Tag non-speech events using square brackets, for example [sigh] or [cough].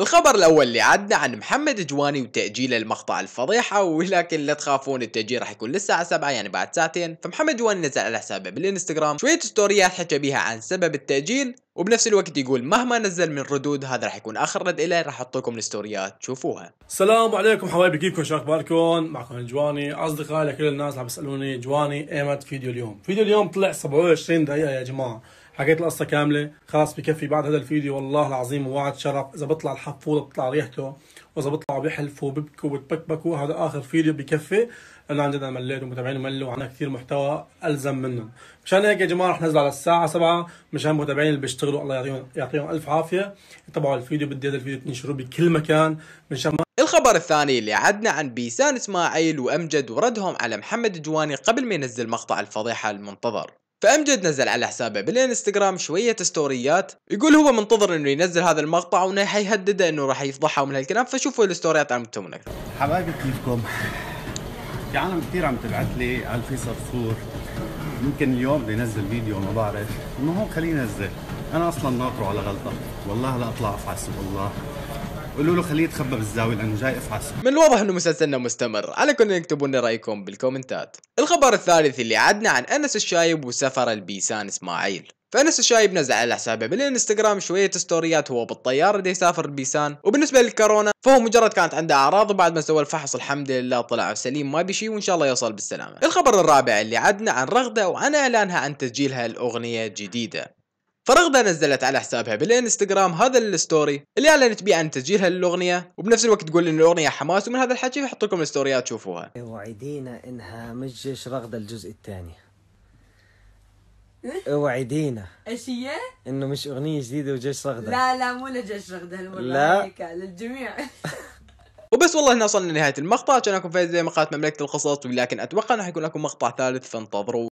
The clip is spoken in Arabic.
الخبر الأول اللي عدنا عن محمد جواني وتأجيله لمقطع الفضيحة ولكن لا تخافون التأجيل راح يكون للساعة 7 يعني بعد ساعتين فمحمد جواني نزل على حسابه بالانستغرام شوية ستوريات حكى بيها عن سبب التأجيل وبنفس الوقت يقول مهما نزل من ردود هذا راح يكون اخر رد له راح احط لكم الستوريات شوفوها. السلام عليكم حبايبي كيفكم شو اخباركم؟ معكم جواني اصدقائي لكل الناس عم يسالوني جواني ايمت فيديو اليوم؟ فيديو اليوم طلع 27 دقيقة يا جماعة حكيت القصه كامله خلاص بكفي بعد هذا الفيديو والله العظيم وعد شرف اذا بطلع الحفوضه بتطلع ريحته واذا بيطلعوا بيحلفوا وبيبكوا وبتبكبكوا هذا اخر فيديو بكفي لانه عن جد انا مليت ومتابعيني ملوا وعنا كثير محتوى الزم منهم مشان هيك يا جماعه رح نزل على الساعه 7 مشان المتابعين اللي بيشتغلوا الله يعطيهم يعطيهم الف عافيه يتابعوا الفيديو بدي هذا الفيديو تنشروه بكل مكان مشان ما الخبر الثاني اللي عدنا عن بيسان اسماعيل وامجد وردهم على محمد الجواني قبل ما ينزل مقطع الفضيحه المنتظر فامجد نزل على حسابه بالانستغرام شويه ستوريات يقول هو منتظر انه ينزل هذا المقطع وانه حيهدده انه راح يفضحها ومن هالكلام فشوفوا الستوريات عم من اكثر حبايبي كيفكم في عالم كثير عم تبعث لي على في صرصور يمكن اليوم بده ينزل فيديو ما بعرف المهم خليه ينزل انا اصلا ناطره على غلطه والله لا اطلع افعس والله قولوا له خليه يتخبى بالزاويه لانه جاي افحص من الواضح انه مسلسلنا مستمر عليكم تكتبوا لنا رايكم بالكومنتات الخبر الثالث اللي عدنا عن انس الشايب وسفر البيسان اسماعيل فانس الشايب نزل على حسابه بالانستغرام شوية ستوريات هو بالطيارة اللي يسافر البيسان وبالنسبة للكورونا فهو مجرد كانت عنده اعراض وبعد ما سوى الفحص الحمد لله طلع سليم ما بشي وان شاء الله يوصل بالسلامة الخبر الرابع اللي عدنا عن رغدة وعن اعلانها عن تسجيلها الاغنية جديدة فرغدة نزلت على حسابها بالانستغرام هذا الستوري اللي اعلنت بيه عن تسجيلها للاغنيه وبنفس الوقت تقول ان الاغنيه حماس ومن هذا الحكي بحط لكم الستوريات تشوفوها اوعدينا انها مش جيش رغدة الجزء الثاني اوعدينا ايش هي؟ انه مش اغنيه جديده وجيش رغده لا لا مو لجيش رغده لا للجميع [laughs] وبس والله هنا وصلنا لنهايه المقطع كان لكم فايز مقاطع مملكه القصص ولكن اتوقع انه حيكون لكم مقطع ثالث فانتظروا